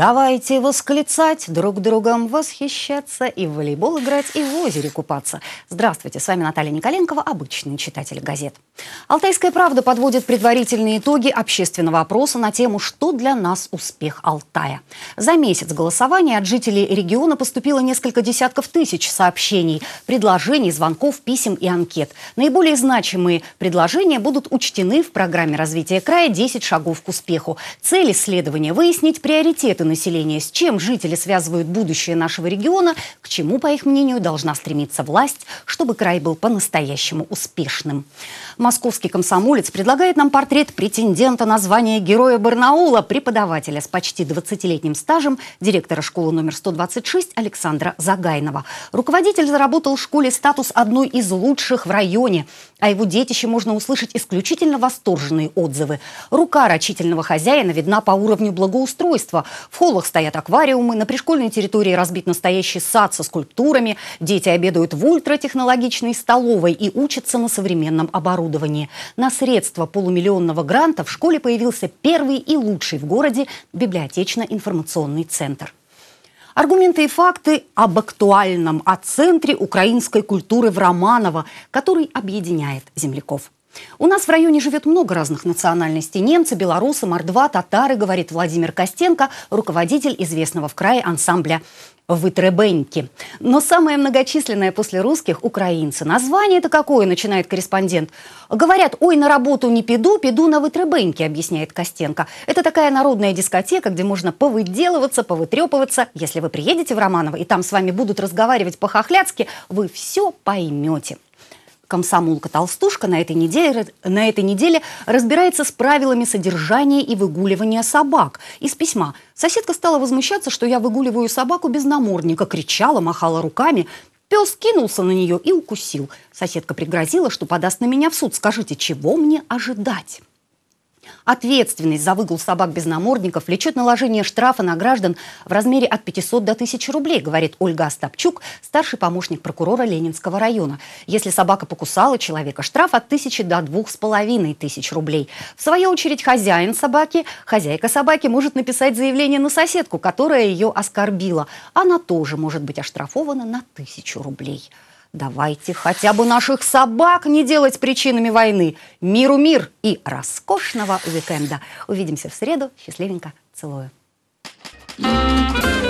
Давайте восклицать друг другом, восхищаться и в волейбол играть, и в озере купаться. Здравствуйте, с вами Наталья Николенкова, обычный читатель газет. «Алтайская правда» подводит предварительные итоги общественного опроса на тему «Что для нас успех Алтая?». За месяц голосования от жителей региона поступило несколько десятков тысяч сообщений, предложений, звонков, писем и анкет. Наиболее значимые предложения будут учтены в программе развития края «10 шагов к успеху». Цель исследования – выяснить приоритеты населения, с чем жители связывают будущее нашего региона, к чему, по их мнению, должна стремиться власть, чтобы край был по-настоящему успешным. Московский комсомолец предлагает нам портрет претендента на звание Героя Барнаула, преподавателя с почти 20-летним стажем, директора школы номер 126 Александра Загайнова. Руководитель заработал в школе статус одной из лучших в районе. О а его детище можно услышать исключительно восторженные отзывы. Рука рачительного хозяина видна по уровню благоустройства. В холлах стоят аквариумы, на пришкольной территории разбит настоящий сад со скульптурами, дети обедают в ультратехнологичной столовой и учатся на современном оборудовании. На средства полумиллионного гранта в школе появился первый и лучший в городе библиотечно-информационный центр. Аргументы и факты об актуальном, о центре украинской культуры в Романово, который объединяет земляков. У нас в районе живет много разных национальностей. Немцы, белорусы, мордва, татары, говорит Владимир Костенко, руководитель известного в крае ансамбля «Вытребеньки». Но самое многочисленное после русских – украинцы. название это какое, начинает корреспондент. Говорят, ой, на работу не пиду, пиду на «Вытребеньки», объясняет Костенко. Это такая народная дискотека, где можно повыделываться, повытрепываться. Если вы приедете в Романово, и там с вами будут разговаривать по-хохляцки, вы все поймете комсомолка Толстушка на этой, неделе, на этой неделе разбирается с правилами содержания и выгуливания собак. Из письма. Соседка стала возмущаться, что я выгуливаю собаку без намордника, кричала, махала руками. Пес кинулся на нее и укусил. Соседка пригрозила, что подаст на меня в суд. Скажите, чего мне ожидать? Ответственность за выгул собак без намордников влечет наложение штрафа на граждан в размере от 500 до 1000 рублей, говорит Ольга Остапчук, старший помощник прокурора Ленинского района. Если собака покусала человека, штраф от 1000 до 2500 рублей. В свою очередь хозяин собаки, хозяйка собаки может написать заявление на соседку, которая ее оскорбила. Она тоже может быть оштрафована на 1000 рублей. Давайте хотя бы наших собак не делать причинами войны. Миру мир и роскошного уикенда. Увидимся в среду. Счастливенько. Целую. thank you